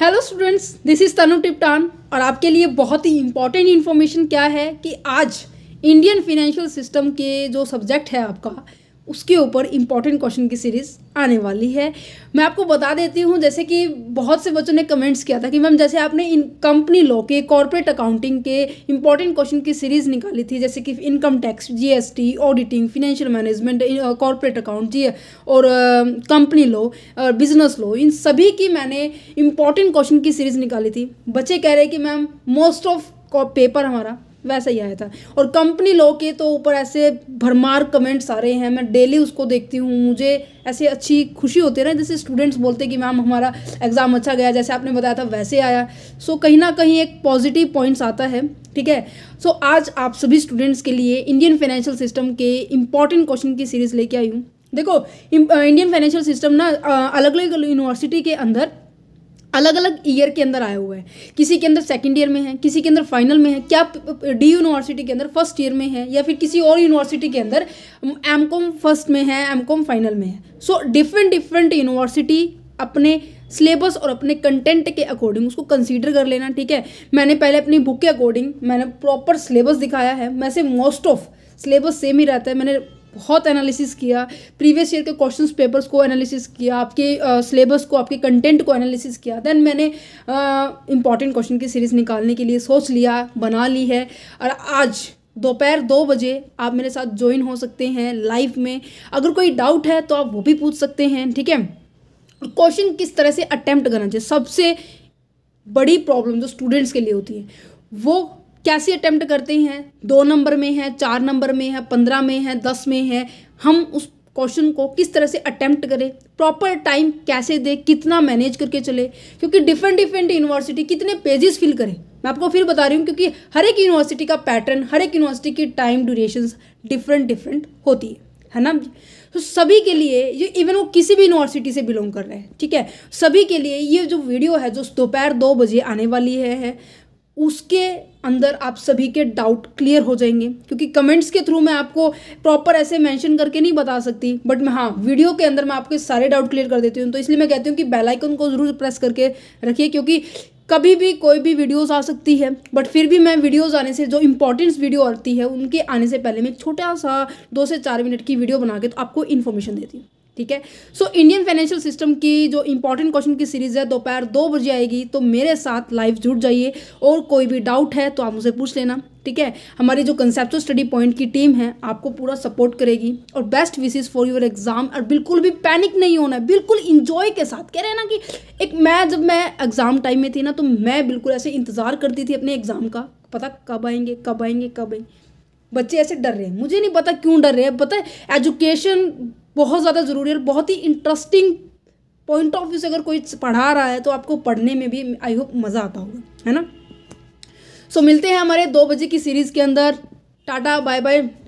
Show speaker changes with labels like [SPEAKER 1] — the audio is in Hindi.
[SPEAKER 1] hello students this is Tanu Tiptan और आपके लिए बहुत ही इम्पॉर्टेंट इन्फॉर्मेशन क्या है कि आज इंडियन फिनेंशियल सिस्टम के जो सब्जेक्ट है आपका उसके ऊपर इंपॉर्टेंट क्वेश्चन की सीरीज़ आने वाली है मैं आपको बता देती हूँ जैसे कि बहुत से बच्चों ने कमेंट्स किया था कि मैम जैसे आपने इन कंपनी लॉ के कॉर्पोरेट अकाउंटिंग के इंपॉर्टेंट क्वेश्चन की सीरीज़ निकाली थी जैसे कि income tax GST auditing financial management corporate account जी और कंपनी लॉ बिजनेस लॉ इन सभी की मैंने इंपॉर्टेंट क्वेश्चन की सीरीज़ निकाली थी बच्चे कह रहे कि मैम मोस्ट ऑफ पेपर हमारा वैसा ही आया था और कंपनी लॉ के तो ऊपर ऐसे भरमार कमेंट्स आ रहे हैं मैं डेली उसको देखती हूँ मुझे ऐसे अच्छी खुशी होती है ना जैसे स्टूडेंट्स बोलते कि मैम हमारा एग्ज़ाम अच्छा गया जैसे आपने बताया था वैसे आया सो so, कहीं ना कहीं एक पॉजिटिव पॉइंट्स आता है ठीक है सो so, आज आप सभी स्टूडेंट्स के लिए इंडियन फाइनेंशियल सिस्टम के इंपॉर्टेंट क्वेश्चन की सीरीज़ लेके आई हूँ देखो इंडियन फाइनेंशियल सिस्टम ना अलग अलग यूनिवर्सिटी के अंदर अलग अलग ईयर के अंदर आया हुआ है किसी के अंदर सेकंड ईयर में है किसी के अंदर फाइनल में है क्या डी यूनिवर्सिटी के अंदर फर्स्ट ईयर में है या फिर किसी और यूनिवर्सिटी के अंदर एम कॉम फर्स्ट में है एम कॉम फाइनल में है सो डिफरेंट डिफरेंट यूनिवर्सिटी अपने सिलेबस और अपने कंटेंट के अकॉर्डिंग उसको कंसीडर कर लेना ठीक है मैंने पहले अपनी बुक के अकॉर्डिंग मैंने प्रॉपर सिलेबस दिखाया है वैसे मोस्ट ऑफ सिलेबस सेम ही रहता है मैंने बहुत एनालिसिस किया प्रीवियस ईयर के क्वेश्चन पेपर्स को एनालिसिस किया आपके सिलेबस uh, को आपके कंटेंट को एनालिसिस किया देन मैंने इंपॉर्टेंट uh, क्वेश्चन की सीरीज़ निकालने के लिए सोच लिया बना ली है और आज दोपहर दो बजे आप मेरे साथ ज्वाइन हो सकते हैं लाइव में अगर कोई डाउट है तो आप वो भी पूछ सकते हैं ठीक है क्वेश्चन किस तरह से अटैम्प्ट करना चाहिए सबसे बड़ी प्रॉब्लम जो स्टूडेंट्स के लिए होती है वो कैसे अटैम्प्ट करते हैं दो नंबर में है चार नंबर में है पंद्रह में है दस में है हम उस क्वेश्चन को किस तरह से अटैम्प्ट करें प्रॉपर टाइम कैसे दे कितना मैनेज करके चले क्योंकि डिफरेंट डिफरेंट यूनिवर्सिटी कितने पेजेस फिल करें मैं आपको फिर बता रही हूँ क्योंकि हर एक यूनिवर्सिटी का पैटर्न हर एक यूनिवर्सिटी की टाइम ड्यूरेशन डिफरेंट डिफरेंट होती है है ना तो सभी के लिए ये इवन वो किसी भी यूनिवर्सिटी से बिलोंग कर रहे हैं ठीक है सभी के लिए ये जो वीडियो है जो दोपहर दो बजे आने वाली है, है उसके अंदर आप सभी के डाउट क्लियर हो जाएंगे क्योंकि कमेंट्स के थ्रू मैं आपको प्रॉपर ऐसे मेंशन करके नहीं बता सकती बट मैं हाँ वीडियो के अंदर मैं आपके सारे डाउट क्लियर कर देती हूँ तो इसलिए मैं कहती हूँ कि बेल आइकन को ज़रूर प्रेस करके रखिए क्योंकि कभी भी कोई भी वीडियोस आ सकती है बट फिर भी मैं वीडियोस आने से जो इंपॉर्टेंट वीडियो आती है उनके आने से पहले मैं छोटा सा दो से चार मिनट की वीडियो बना के तो आपको इन्फॉर्मेशन देती हूँ ठीक है सो इंडियन फाइनेंशियल सिस्टम की जो इंपॉर्टेंट क्वेश्चन की सीरीज़ है दोपहर दो बजे आएगी तो मेरे साथ लाइव जुड़ जाइए और कोई भी डाउट है तो आप मुझे पूछ लेना ठीक है हमारी जो कंसेप्चुअल स्टडी पॉइंट की टीम है आपको पूरा सपोर्ट करेगी और best wishes for your exam और बिल्कुल भी पैनिक नहीं होना है बिल्कुल इंजॉय के साथ कह रहे हैं ना कि एक मैं जब मैं एग्ज़ाम टाइम में थी ना तो मैं बिल्कुल ऐसे इंतज़ार करती थी अपने एग्ज़ाम का पता कब आएंगे कब आएंगे कब आएंगे बच्चे ऐसे डर रहे हैं मुझे नहीं पता क्यों डर रहे हैं पता है एजुकेशन बहुत ज़्यादा ज़रूरी है और बहुत ही इंटरेस्टिंग पॉइंट ऑफ व्यू से अगर कोई पढ़ा रहा है तो आपको पढ़ने में भी आई होप मज़ा आता होगा है ना सो so, मिलते हैं हमारे दो बजे की सीरीज़ के अंदर टाटा बाय बाय